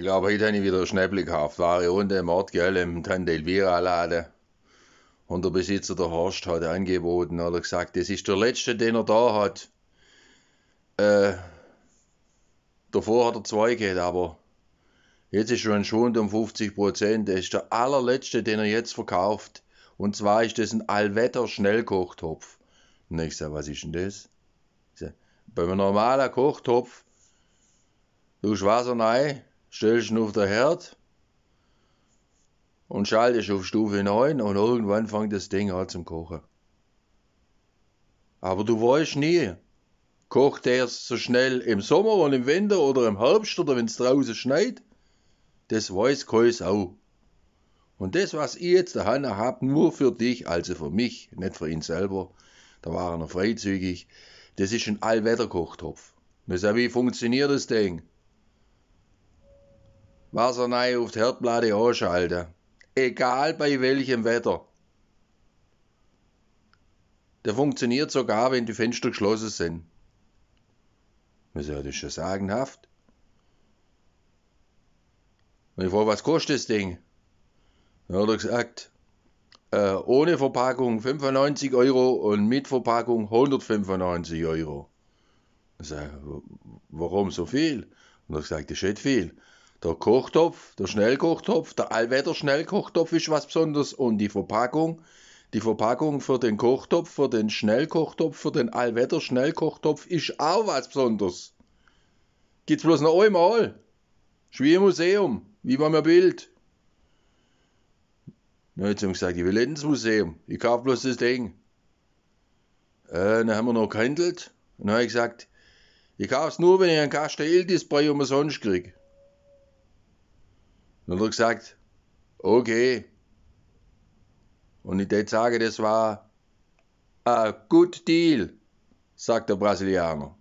Ich glaube, heute habe ich wieder einen Schnäppli gekauft. War ich unten im Ort, gell, im Tante Elvira-Laden. Und der Besitzer, der Horst, hat angeboten, hat er gesagt, das ist der letzte, den er da hat. Äh, davor hat er zwei gehabt, aber jetzt ist schon ein Schwund um 50 Prozent. Das ist der allerletzte, den er jetzt verkauft. Und zwar ist das ein Allwetter-Schnellkochtopf. Und ich sage, was ist denn das? Sage, bei einem normalen Kochtopf, du Wasser rein, stellst ihn auf der Herd und schaltest auf Stufe 9 und irgendwann fängt das Ding an zum Kochen. Aber du weißt nie, kocht der so schnell im Sommer und im Winter oder im Herbst oder wenn es draußen schneit? Das weiß keine auch. Und das, was ich jetzt da habe, nur für dich, also für mich, nicht für ihn selber, da war er noch freizügig, das ist ein Allwetterkochtopf. Das ist ja wie funktioniert das Ding. Wasser auf die Herdplatte anschalten. Egal bei welchem Wetter. Der funktioniert sogar, wenn die Fenster geschlossen sind. Was ja, das schon sagenhaft. Und ich frage, was kostet das Ding? Dann hat er gesagt, äh, ohne Verpackung 95 Euro und mit Verpackung 195 Euro. Ich sage, warum so viel? Und er sagt, das ist nicht viel. Der Kochtopf, der Schnellkochtopf, der Allwetter-Schnellkochtopf ist was Besonderes und die Verpackung, die Verpackung für den Kochtopf, für den Schnellkochtopf, für den Allwetter-Schnellkochtopf ist auch was Besonderes. Gibt's bloß noch einmal. Ist wie im Museum, wie man mir Bild. Na, jetzt haben wir gesagt, ich will ins Museum, ich kaufe bloß das Ding. Äh, dann haben wir noch gehandelt und dann habe ich gesagt, ich kaufe es nur, wenn ich einen Kasten Ildis bei und sonst kriege. Und Dann wird gesagt, okay. Und ich würde sagen, das war ein gut Deal, sagt der Brasilianer.